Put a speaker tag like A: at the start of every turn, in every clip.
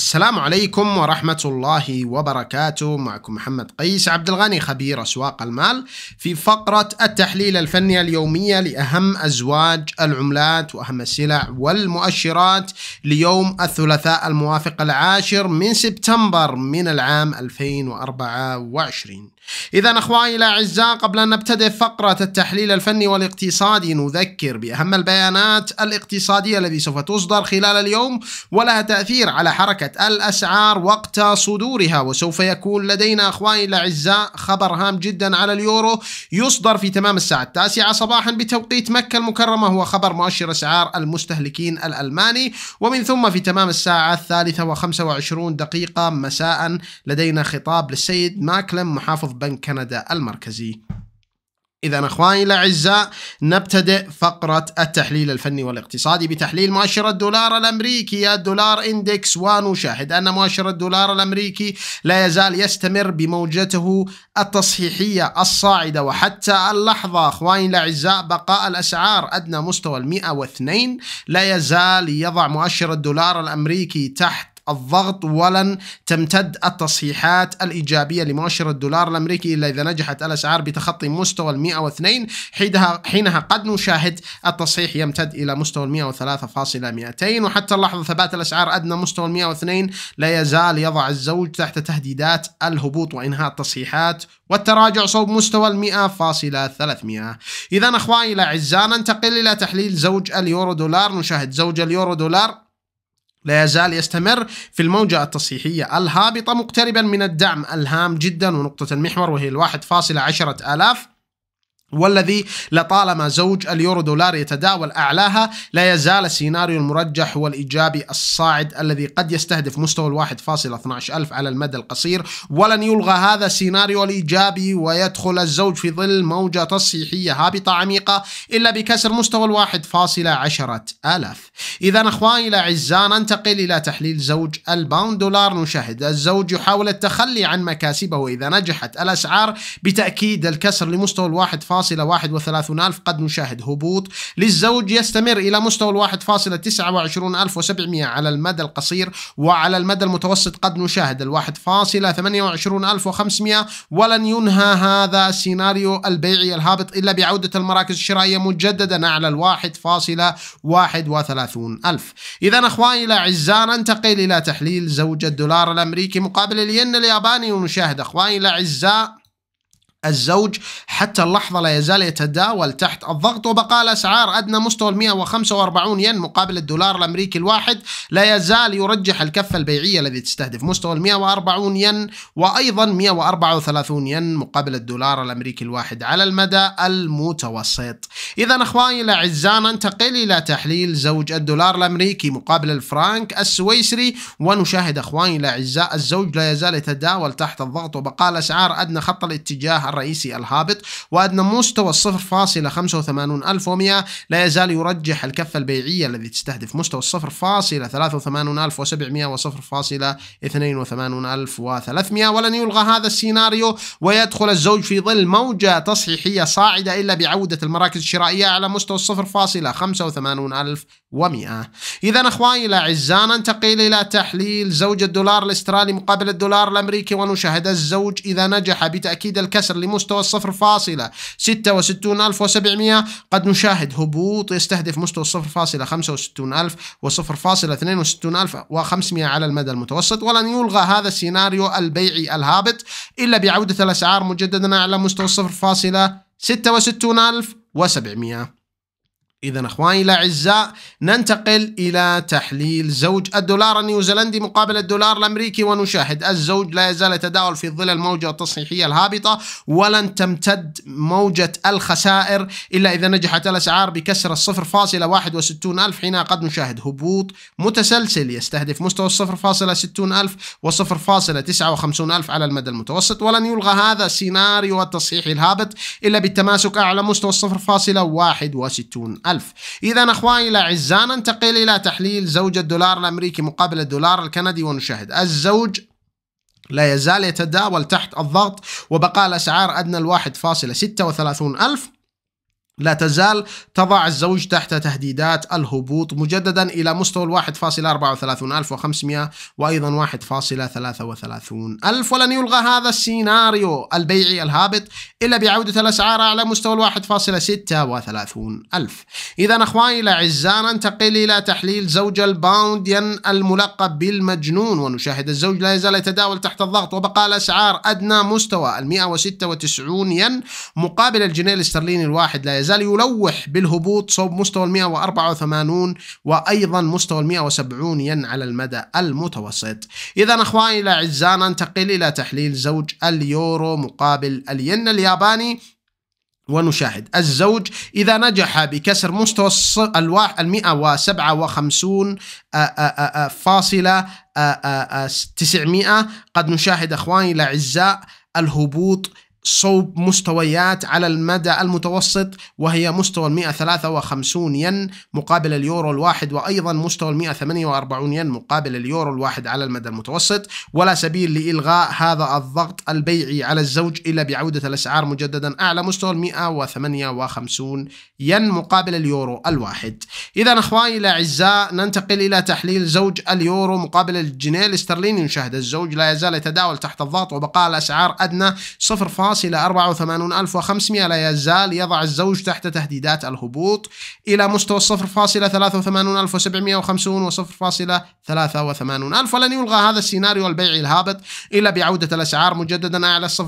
A: السلام عليكم ورحمة الله وبركاته معكم محمد قيس عبد الغني خبير أسواق المال في فقرة التحليل الفني اليومية لأهم أزواج العملات وأهم السلع والمؤشرات ليوم الثلاثاء الموافق العاشر من سبتمبر من العام 2024 إذا أخواني الأعزاء قبل أن نبتدئ فقرة التحليل الفني والاقتصادي نذكر بأهم البيانات الاقتصادية التي سوف تصدر خلال اليوم ولها تأثير على حركة رفعت الأسعار وقت صدورها وسوف يكون لدينا أخواني الأعزاء خبر هام جدا على اليورو يصدر في تمام الساعة التاسعة صباحا بتوقيت مكة المكرمة هو خبر مؤشر أسعار المستهلكين الألماني ومن ثم في تمام الساعة الثالثة وخمسة وعشرون دقيقة مساء لدينا خطاب للسيد ماكلم محافظ بنك كندا المركزي إذا أخواني الأعزاء نبتدئ فقرة التحليل الفني والاقتصادي بتحليل مؤشر الدولار الأمريكي الدولار إندكس ونشاهد أن مؤشر الدولار الأمريكي لا يزال يستمر بموجته التصحيحية الصاعدة وحتى اللحظة أخواني الأعزاء بقاء الأسعار أدنى مستوى ال 102 لا يزال يضع مؤشر الدولار الأمريكي تحت الضغط ولن تمتد التصحيحات الإيجابية لمؤشر الدولار الأمريكي إلا إذا نجحت الأسعار بتخطي مستوى ال 102 حينها, حينها قد نشاهد التصحيح يمتد إلى مستوى ال 103.200 وحتى اللحظة ثبات الأسعار أدنى مستوى ال 102 لا يزال يضع الزوج تحت تهديدات الهبوط وإنهاء التصحيحات والتراجع صوب مستوى ال 100.300 إذا أخواني الأعزاء ننتقل إلى تحليل زوج اليورو دولار نشاهد زوج اليورو دولار لا يزال يستمر في الموجة التصحيحية الهابطة مقتربا من الدعم الهام جدا ونقطة المحور وهي الواحد فاصلة عشرة آلاف والذي لطالما زوج اليورو دولار يتداول أعلاها لا يزال السيناريو المرجح هو الإيجابي الصاعد الذي قد يستهدف مستوى الواحد فاصل ألف على المدى القصير ولن يلغى هذا السيناريو الإيجابي ويدخل الزوج في ظل موجة تصحيحية هابطة عميقة إلا بكسر مستوى الواحد فاصل عشرة إذا أخواني الأعزاء ننتقل إلى تحليل زوج الباوند دولار نشاهد الزوج يحاول التخلي عن مكاسبه إذا نجحت الأسعار بتأكيد الكسر لمستوى الواحد فاصل 1.31 ألف قد نشاهد هبوط للزوج يستمر إلى مستوى 1.29700 على المدى القصير وعلى المدى المتوسط قد نشاهد ال 1.28500 ولن ينهى هذا السيناريو البيعي الهابط إلا بعودة المراكز الشرائية مجددا على ال 1.31 ألف إذا أخواني الأعزاء ننتقل إلى تحليل زوج الدولار الأمريكي مقابل الين الياباني ونشاهد أخواني الأعزاء الزوج حتى اللحظة لا يزال يتداول تحت الضغط وبقاء الأسعار أدنى مستوى 145 ين مقابل الدولار الأمريكي الواحد لا يزال يرجح الكفة البيعية الذي تستهدف مستوى 140 ين وأيضا 134 ين مقابل الدولار الأمريكي الواحد على المدى المتوسط إذا أخواني الأعزاء ننتقل إلى تحليل زوج الدولار الأمريكي مقابل الفرنك السويسري ونشاهد أخواني الأعزاء الزوج لا يزال يتداول تحت الضغط وبقاء الأسعار أدنى خط الاتجاه الرئيسي الهابط وأدنى مستوى 0.85100 لا يزال يرجح الكفة البيعية الذي تستهدف مستوى 0.83700 و 0.82300 ولن يلغى هذا السيناريو ويدخل الزوج في ظل موجة تصحيحية صاعدة إلا بعودة المراكز الشرائية على مستوى 0.85100 ومئة إذا أخواني الأعزاء ننتقل إلى تحليل زوج الدولار الأسترالي مقابل الدولار الأمريكي ونشاهد الزوج إذا نجح بتأكيد الكسر لمستوى الصفر فاصلة ستة وستون ألف قد نشاهد هبوط يستهدف مستوى الصفر فاصلة خمسة وستون ألف وصفر فاصلة اثنين وستون ألف على المدى المتوسط ولن يلغى هذا السيناريو البيعي الهابط إلا بعودة الأسعار مجددا على مستوى الصفر فاصلة ستة وستون ألف إذا أخواني الأعزاء ننتقل إلى تحليل زوج الدولار النيوزيلندي مقابل الدولار الأمريكي ونشاهد الزوج لا يزال يتداول في ظل الموجة التصحيحية الهابطة ولن تمتد موجة الخسائر إلا إذا نجحت الأسعار بكسر الصفر فاصلة واحد وستون ألف حين قد نشاهد هبوط متسلسل يستهدف مستوى الصفر فاصلة ستون ألف وصفر فاصلة تسعة وخمسون ألف على المدى المتوسط ولن يلغى هذا السيناريو التصحيحي الهابط إلا بالتماسك أعلى مستوى الصفر فاصلة واحد وستون ألف ألف إذا أخواني الأعزاء ننتقل إلى تحليل زوج الدولار الأمريكي مقابل الدولار الكندي ونشاهد الزوج لا يزال يتداول تحت الضغط وبقاء الأسعار أدنى الواحد فاصلة ستة وثلاثون ألف لا تزال تضع الزوج تحت تهديدات الهبوط مجددا إلى مستوى 1.34500 وأيضا 1.33000 ولن يلغى هذا السيناريو البيعي الهابط إلا بعودة الأسعار على مستوى 1.36000 إذا أخواني الأعزاء ننتقل إلى تحليل زوج الباوند ين الملقب بالمجنون ونشاهد الزوج لا يزال يتداول تحت الضغط وبقاء الأسعار أدنى مستوى 196 ين مقابل الجنيه الاسترليني الواحد لا يزال يزال يلوح بالهبوط صوب مستوى ال 184 وأيضا مستوى ال 170 ين على المدى المتوسط إذا أخواني الأعزاء ننتقل إلى تحليل زوج اليورو مقابل الين الياباني ونشاهد الزوج إذا نجح بكسر مستوى المئة وسبعة وخمسون آه، آه، آه، فاصلة 900 قد نشاهد أخواني الأعزاء الهبوط صوب مستويات على المدى المتوسط وهي مستوى ال 153 ين مقابل اليورو الواحد وأيضا مستوى ال 148 ين مقابل اليورو الواحد على المدى المتوسط ولا سبيل لإلغاء هذا الضغط البيعي على الزوج إلا بعودة الأسعار مجددا أعلى مستوى ال 158 ين مقابل اليورو الواحد إذا أخواني الأعزاء ننتقل إلى تحليل زوج اليورو مقابل الجنيه الاسترليني نشاهد الزوج لا يزال يتداول تحت الضغط وبقاء الأسعار أدنى 0 إلى 84500 لا يزال يضع الزوج تحت تهديدات الهبوط إلى مستوى 0.83750 و 0.83000 ولن يلغى هذا السيناريو البيع الهابط إلا بعودة الأسعار مجددا أعلى 0.84500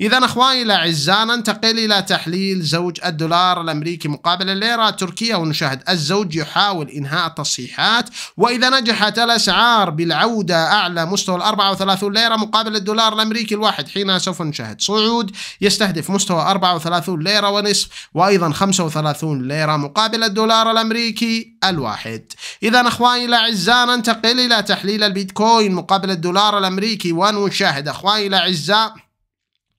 A: إذا أخواني الأعزاء ننتقل إلى تحليل زوج الدولار الأمريكي مقابل الليرة التركية ونشاهد الزوج يحاول إنهاء التصحيحات وإذا نجحت الأسعار بالعودة أعلى مستوى ال 34 ليرة مقابل الدولار الدولار الأمريكي الواحد حينها سوف نشاهد صعود يستهدف مستوى 34 ليرة ونصف وأيضا 35 ليرة مقابل الدولار الأمريكي الواحد إذا أخواني الأعزاء ننتقل إلى تحليل البيتكوين مقابل الدولار الأمريكي ونشاهد أخواني الأعزاء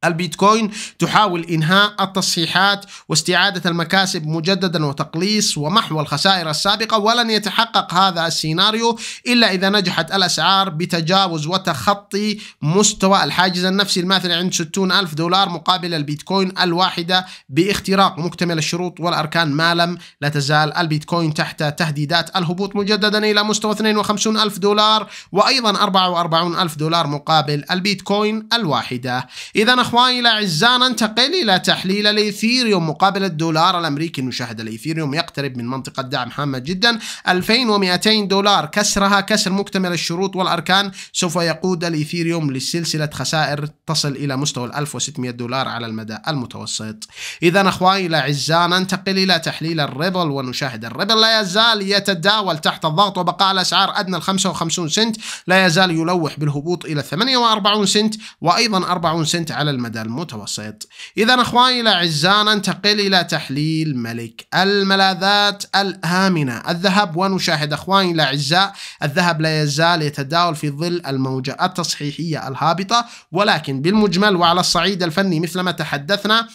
A: البيتكوين تحاول إنهاء التصحيحات واستعادة المكاسب مجددا وتقليص ومحو الخسائر السابقة ولن يتحقق هذا السيناريو إلا إذا نجحت الأسعار بتجاوز وتخطي مستوى الحاجز النفسي الماثل عند 60 ألف دولار مقابل البيتكوين الواحدة باختراق مكتمل الشروط والأركان ما لم لا تزال البيتكوين تحت تهديدات الهبوط مجددا إلى مستوى 52 ألف دولار وأيضا 44 ألف دولار مقابل البيتكوين الواحدة إذا اخواني الاعزاء ننتقل الى تحليل الايثيريوم مقابل الدولار الامريكي نشاهد الايثيريوم يقترب من منطقه دعم هامه جدا 2200 دولار كسرها كسر مكتمل الشروط والاركان سوف يقود الايثيريوم لسلسله خسائر تصل الى مستوى 1600 دولار على المدى المتوسط اذا اخواني الاعزاء ننتقل الى تحليل الريبل ونشاهد الريبل لا يزال يتداول تحت الضغط وبقاء الاسعار ادنى ال 55 سنت لا يزال يلوح بالهبوط الى 48 سنت وايضا 40 سنت على المدى المتوسط إذا أخواني الأعزاء ننتقل إلى تحليل ملك الملاذات الآمنة الذهب ونشاهد أخواني الأعزاء الذهب لا يزال يتداول في ظل الموجة التصحيحية الهابطة ولكن بالمجمل وعلى الصعيد الفني مثلما تحدثنا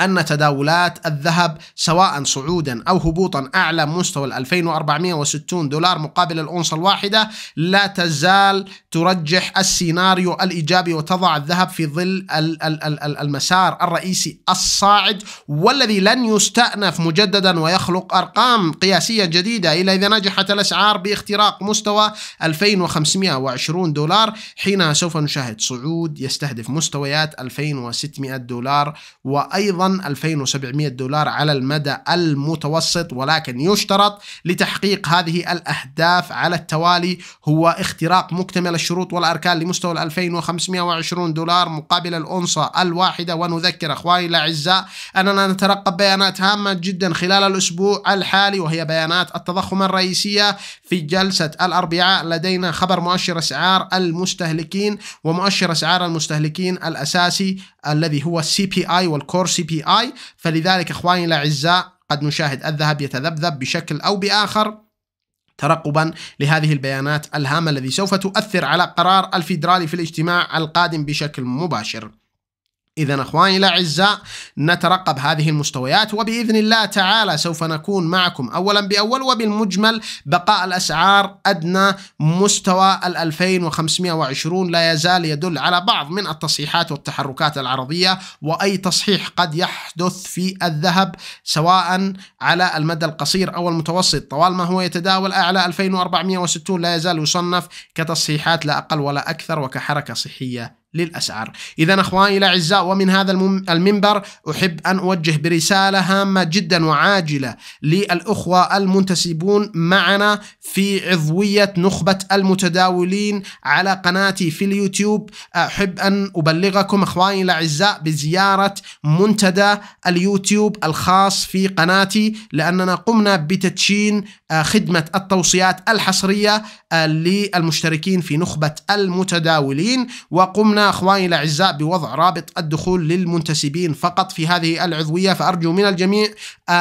A: أن تداولات الذهب سواء صعودا أو هبوطا أعلى مستوى 2460 دولار مقابل الأونصة الواحدة لا تزال ترجح السيناريو الإيجابي وتضع الذهب في ظل المسار الرئيسي الصاعد والذي لن يستأنف مجددا ويخلق أرقام قياسية جديدة إلا إذا نجحت الأسعار باختراق مستوى 2520 دولار حينها سوف نشاهد صعود يستهدف مستويات 2600 دولار وأيضا 2700 دولار على المدى المتوسط ولكن يشترط لتحقيق هذه الأهداف على التوالي هو اختراق مكتمل الشروط والأركان لمستوى 2520 دولار مقابل الأنصة الواحدة ونذكر أخواني الأعزاء أننا نترقب بيانات هامة جدا خلال الأسبوع الحالي وهي بيانات التضخم الرئيسية في جلسة الأربعاء لدينا خبر مؤشر أسعار المستهلكين ومؤشر أسعار المستهلكين الأساسي الذي هو السي بي اي والكور سي بي جي اي فلذلك اخواني الاعزاء قد نشاهد الذهب يتذبذب بشكل او باخر ترقبا لهذه البيانات الهامه الذي سوف تؤثر على قرار الفيدرالي في الاجتماع القادم بشكل مباشر إذا أخواني الأعزاء نترقب هذه المستويات وبإذن الله تعالى سوف نكون معكم أولا بأول وبالمجمل بقاء الأسعار أدنى مستوى ال 2520 لا يزال يدل على بعض من التصحيحات والتحركات العرضية وأي تصحيح قد يحدث في الذهب سواء على المدى القصير أو المتوسط طوال ما هو يتداول أعلى 2460 لا يزال يصنف كتصحيحات لا أقل ولا أكثر وكحركة صحية للأسعار إذا أخواني الأعزاء ومن هذا المنبر أحب أن أوجه برسالة هامة جدا وعاجلة للأخوة المنتسبون معنا في عضوية نخبة المتداولين على قناتي في اليوتيوب أحب أن أبلغكم أخواني الأعزاء بزيارة منتدى اليوتيوب الخاص في قناتي لأننا قمنا بتدشين آه، خدمة التوصيات الحصرية آه، للمشتركين في نخبة المتداولين وقمنا أخواني الأعزاء بوضع رابط الدخول للمنتسبين فقط في هذه العضوية فأرجو من الجميع آه،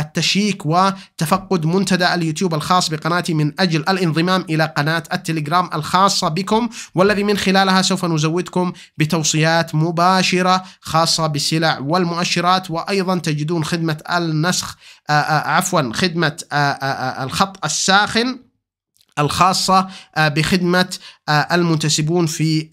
A: التشيك وتفقد منتدى اليوتيوب الخاص بقناتي من أجل الانضمام إلى قناة التليجرام الخاصة بكم والذي من خلالها سوف نزودكم بتوصيات مباشرة خاصة بالسلع والمؤشرات وأيضا تجدون خدمة النسخ آه، آه، عفوا خدمة آه، الخط الساخن الخاصة بخدمة المنتسبون في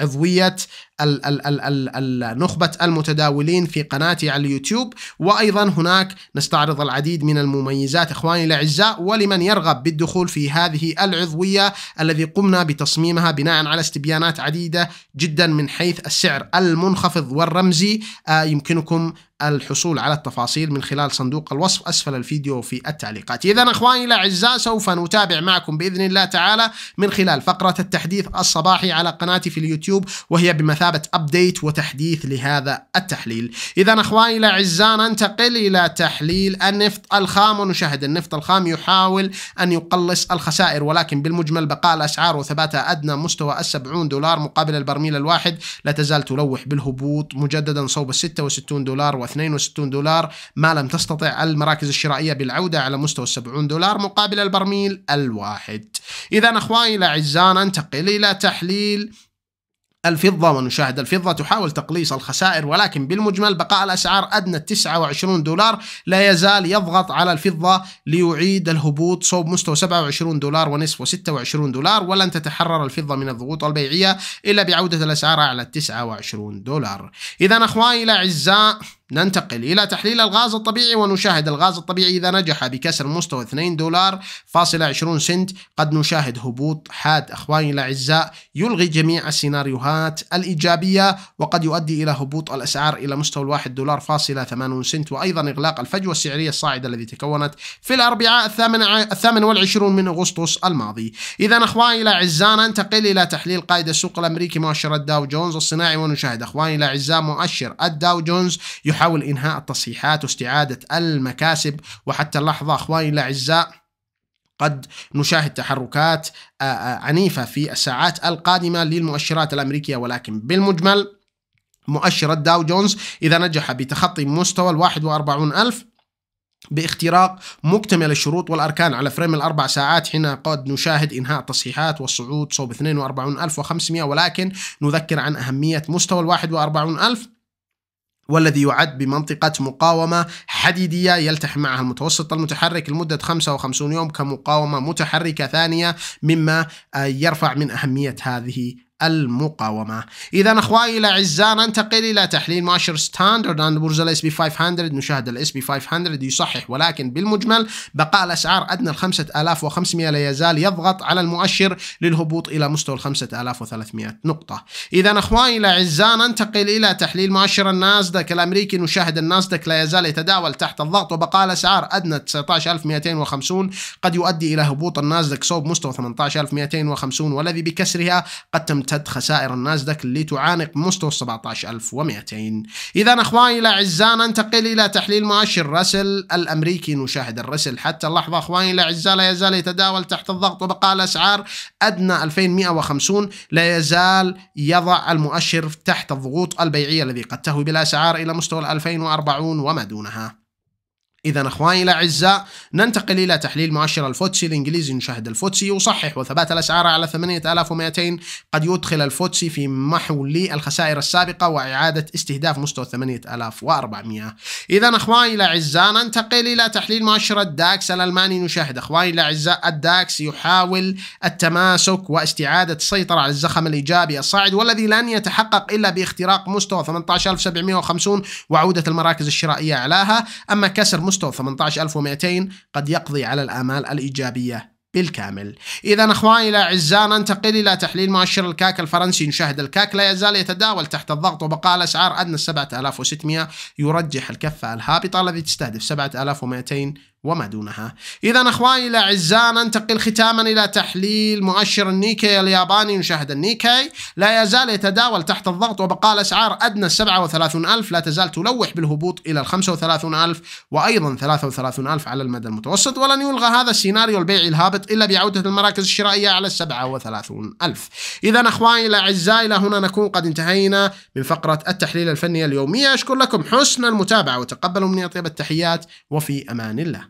A: عضوية ال ال ال ال ال نخبة المتداولين في قناتي على اليوتيوب وأيضا هناك نستعرض العديد من المميزات إخواني الأعزاء ولمن يرغب بالدخول في هذه العضوية الذي قمنا بتصميمها بناء على استبيانات عديدة جدا من حيث السعر المنخفض والرمزي آه، يمكنكم الحصول على التفاصيل من خلال صندوق الوصف أسفل الفيديو في التعليقات إذا أخواني الأعزاء سوف نتابع معكم بإذن الله تعالى من خلال فقرة التحديث الصباحي على قناتي في اليوتيوب وهي بمثابة كتابة أبديت وتحديث لهذا التحليل إذا أخواني الأعزاء ننتقل إلى تحليل النفط الخام ونشاهد النفط الخام يحاول أن يقلص الخسائر ولكن بالمجمل بقاء الأسعار وثباتها أدنى مستوى السبعون دولار مقابل البرميل الواحد لا تزال تلوح بالهبوط مجددا صوب الستة وستون دولار و62 دولار ما لم تستطع المراكز الشرائية بالعودة على مستوى السبعون دولار مقابل البرميل الواحد إذا أخواني الأعزاء ننتقل إلى تحليل الفضة ونشاهد الفضة تحاول تقليص الخسائر ولكن بالمجمل بقاء الأسعار أدنى 29 دولار لا يزال يضغط على الفضة ليعيد الهبوط صوب مستوى 27 دولار ونصف و26 دولار ولن تتحرر الفضة من الضغوط البيعية إلا بعودة الأسعار أعلى 29 دولار إذا أخواني الأعزاء ننتقل إلى تحليل الغاز الطبيعي ونشاهد الغاز الطبيعي إذا نجح بكسر مستوى 2 دولار فاصلة 20 سنت قد نشاهد هبوط حاد أخواني الأعزاء يلغي جميع السيناريوهات الإيجابية وقد يؤدي إلى هبوط الأسعار إلى مستوى 1 دولار فاصلة 80 سنت وأيضا إغلاق الفجوة السعرية الصاعدة الذي تكونت في الأربعاء الثامن, والعشرون من أغسطس الماضي إذا أخواني الأعزاء ننتقل إلى تحليل قائد السوق الأمريكي مؤشر الداو جونز الصناعي ونشاهد أخواني الأعزاء مؤشر الداو جونز يح حول إنهاء التصحيحات واستعادة المكاسب وحتى اللحظة أخواني الأعزاء قد نشاهد تحركات آه، آه، عنيفة في الساعات القادمة للمؤشرات الأمريكية ولكن بالمجمل مؤشر الداو جونز إذا نجح بتخطي مستوى الواحد وأربعون ألف باختراق مكتمل الشروط والأركان على فريم الأربع ساعات حين قد نشاهد إنهاء التصحيحات والصعود صوب 42500 ولكن نذكر عن أهمية مستوى الواحد وأربعون ألف والذي يعد بمنطقة مقاومة حديدية يلتحم معها المتوسط المتحرك لمدة 55 يوم كمقاومة متحركة ثانية مما آه، يرفع من أهمية هذه المقاومة إذا أخوائي الأعزاء ننتقل إلى تحليل مؤشر ستاندرد أند بورز الاس بي 500 نشاهد الاس بي 500 يصحح ولكن بالمجمل بقاء الأسعار أدنى ال 5500 لا يزال يضغط على المؤشر للهبوط إلى مستوى ال 5300 نقطة إذا أخوائي الأعزاء ننتقل إلى تحليل مؤشر الناسداك الأمريكي نشاهد الناسداك لا يزال يتداول تحت الضغط وبقاء الأسعار أدنى 19250 قد يؤدي إلى هبوط الناسداك صوب مستوى 18250 والذي بكسرها قد تم تمتد خسائر الناسداك اللي تعانق مستوى 17200 إذا أخواني الأعزاء ننتقل إلى تحليل مؤشر رسل الأمريكي نشاهد الرسل حتى اللحظة أخواني الأعزاء لا يزال يتداول تحت الضغط وبقاء الأسعار أدنى 2150 لا يزال يضع المؤشر تحت الضغوط البيعية الذي قد تهوي بالأسعار إلى مستوى 2040 وما دونها إذا أخواني الأعزاء ننتقل إلى تحليل مؤشر الفوتسي الإنجليزي نشاهد الفوتسي يصحح وثبات الأسعار على 8200 قد يدخل الفوتسي في محو للخسائر السابقة وإعادة استهداف مستوى 8400 إذا أخواني الأعزاء ننتقل إلى تحليل مؤشر الداكس الألماني نشاهد أخواني الأعزاء الداكس يحاول التماسك واستعادة السيطرة على الزخم الإيجابي الصاعد والذي لن يتحقق إلا باختراق مستوى 18750 وعودة المراكز الشرائية أعلاها أما كسر مستوى 18200 قد يقضي على الآمال الإيجابية بالكامل إذا أخواني الأعزاء ننتقل إلى تحليل مؤشر الكاك الفرنسي نشاهد الكاك لا يزال يتداول تحت الضغط وبقاء الأسعار أدنى 7600 يرجح الكفة الهابطة التي تستهدف 7200 وما دونها إذا أخواني الأعزاء ننتقل ختاما إلى تحليل مؤشر النيكي الياباني نشاهد النيكي لا يزال يتداول تحت الضغط وبقاء الأسعار أدنى 37000 لا تزال تلوح بالهبوط إلى 35000 وأيضا 33000 على المدى المتوسط ولن يلغى هذا السيناريو البيعي الهابط إلا بعودة المراكز الشرائية على 37000 إذا أخواني الأعزاء إلى هنا نكون قد انتهينا من فقرة التحليل الفني اليومية أشكر لكم حسن المتابعة وتقبلوا مني أطيب التحيات وفي أمان الله